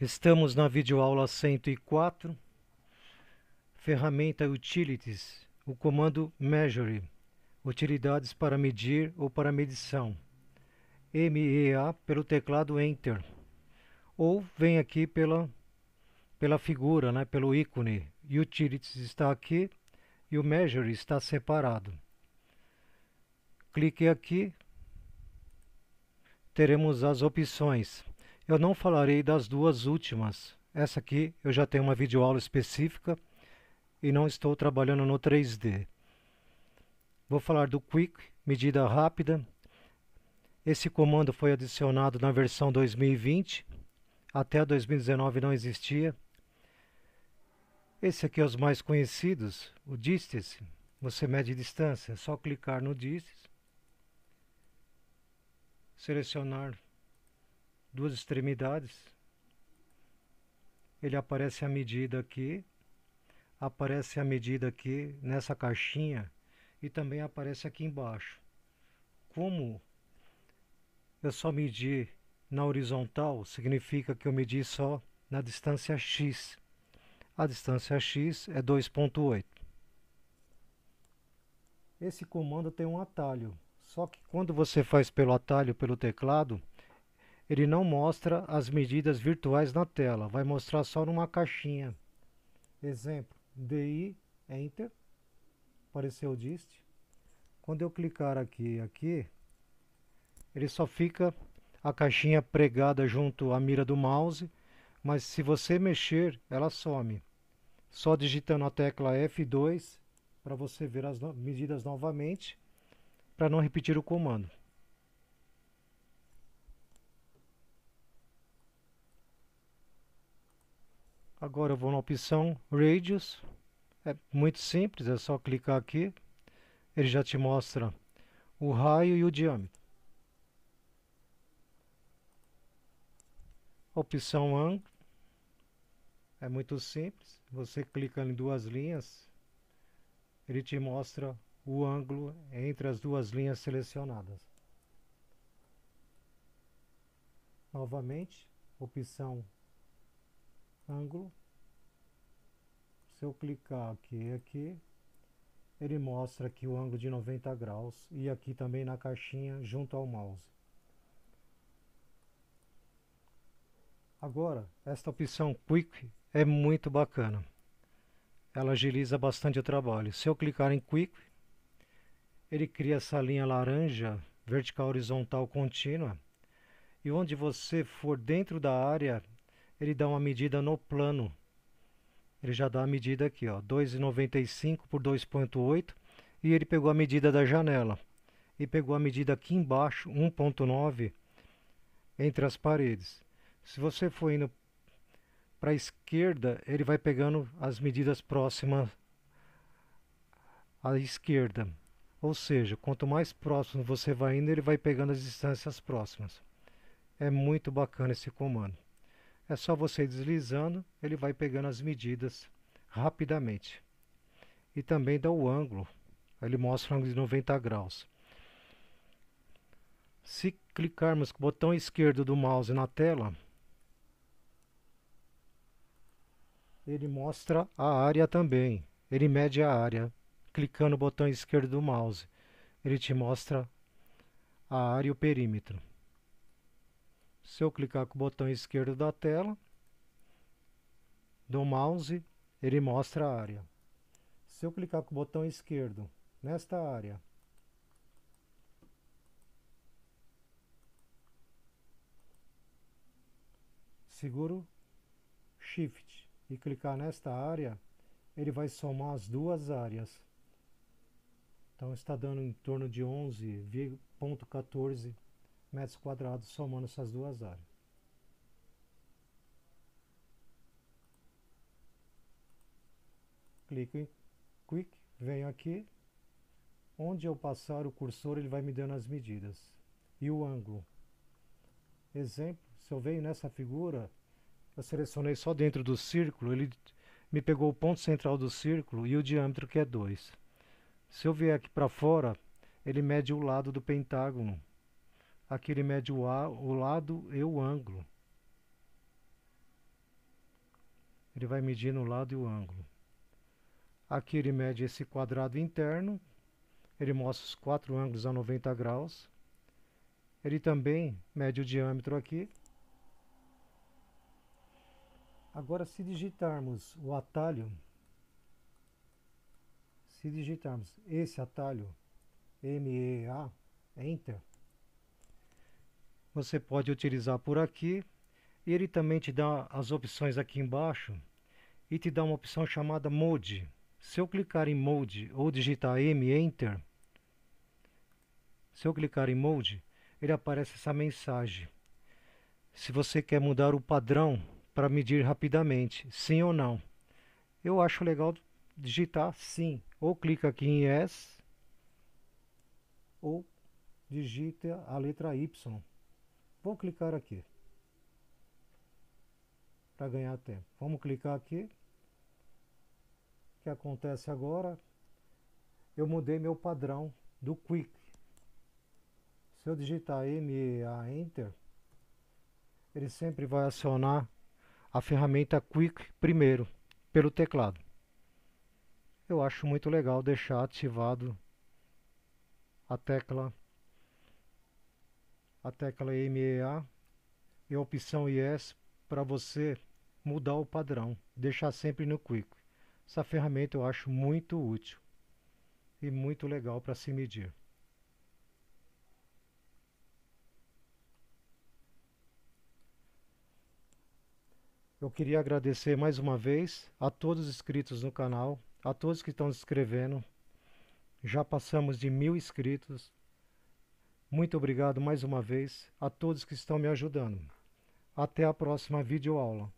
Estamos na videoaula 104, ferramenta Utilities, o comando Measure, utilidades para medir ou para medição, MEA pelo teclado Enter, ou vem aqui pela, pela figura, né, pelo ícone, Utilities está aqui e o Measure está separado. Clique aqui, teremos as opções eu não falarei das duas últimas. Essa aqui eu já tenho uma videoaula específica e não estou trabalhando no 3D. Vou falar do Quick, medida rápida. Esse comando foi adicionado na versão 2020, até 2019 não existia. Esse aqui é os mais conhecidos, o Distance. Você mede distância, é só clicar no Distance, selecionar duas extremidades. Ele aparece à medida aqui, aparece à medida aqui nessa caixinha e também aparece aqui embaixo. Como eu só medi na horizontal, significa que eu medi só na distância x. A distância x é 2.8. Esse comando tem um atalho, só que quando você faz pelo atalho pelo teclado, ele não mostra as medidas virtuais na tela, vai mostrar só numa caixinha. Exemplo, DI, Enter, apareceu o dist. Quando eu clicar aqui aqui, ele só fica a caixinha pregada junto à mira do mouse, mas se você mexer, ela some. Só digitando a tecla F2 para você ver as no medidas novamente, para não repetir o comando. Agora eu vou na opção Radius. É muito simples, é só clicar aqui. Ele já te mostra o raio e o diâmetro. Opção ângulo. É muito simples. Você clica em duas linhas, ele te mostra o ângulo entre as duas linhas selecionadas. Novamente, opção ângulo se eu clicar aqui aqui, ele mostra aqui o ângulo de 90 graus e aqui também na caixinha junto ao mouse. Agora, esta opção Quick é muito bacana. Ela agiliza bastante o trabalho. Se eu clicar em Quick, ele cria essa linha laranja vertical horizontal contínua e onde você for dentro da área, ele dá uma medida no plano ele já dá a medida aqui, ó, 2,95 por 2,8 e ele pegou a medida da janela e pegou a medida aqui embaixo, 1,9 entre as paredes. Se você for indo para a esquerda, ele vai pegando as medidas próximas à esquerda. Ou seja, quanto mais próximo você vai indo, ele vai pegando as distâncias próximas. É muito bacana esse comando é só você deslizando, ele vai pegando as medidas rapidamente. E também dá o ângulo, ele mostra o ângulo de 90 graus. Se clicarmos com o botão esquerdo do mouse na tela, ele mostra a área também. Ele mede a área. Clicando no botão esquerdo do mouse, ele te mostra a área e o perímetro. Se eu clicar com o botão esquerdo da tela, do mouse, ele mostra a área. Se eu clicar com o botão esquerdo nesta área, seguro Shift e clicar nesta área, ele vai somar as duas áreas. Então está dando em torno de 11,14 metros quadrados somando essas duas áreas. Clico em Quick, venho aqui, onde eu passar o cursor ele vai me dando as medidas e o ângulo. Exemplo, se eu venho nessa figura, eu selecionei só dentro do círculo, ele me pegou o ponto central do círculo e o diâmetro que é 2. Se eu vier aqui para fora, ele mede o lado do pentágono, aquele mede o, a, o lado e o ângulo. Ele vai medindo o lado e o ângulo. Aqui ele mede esse quadrado interno, ele mostra os quatro ângulos a 90 graus. Ele também mede o diâmetro aqui. Agora se digitarmos o atalho, se digitarmos esse atalho MEA, Enter, você pode utilizar por aqui. Ele também te dá as opções aqui embaixo e te dá uma opção chamada Mode. Se eu clicar em Mode ou digitar M Enter, se eu clicar em Mode, ele aparece essa mensagem. Se você quer mudar o padrão para medir rapidamente, sim ou não. Eu acho legal digitar sim, ou clica aqui em Yes, ou digita a letra Y. Vou clicar aqui para ganhar tempo. Vamos clicar aqui. O que acontece agora? Eu mudei meu padrão do Quick. Se eu digitar M a Enter, ele sempre vai acionar a ferramenta Quick primeiro, pelo teclado. Eu acho muito legal deixar ativado a tecla a tecla MEA e a opção Yes para você mudar o padrão, deixar sempre no Quick. Essa ferramenta eu acho muito útil e muito legal para se medir. Eu queria agradecer mais uma vez a todos os inscritos no canal, a todos que estão se inscrevendo. Já passamos de mil inscritos, muito obrigado mais uma vez a todos que estão me ajudando. Até a próxima videoaula.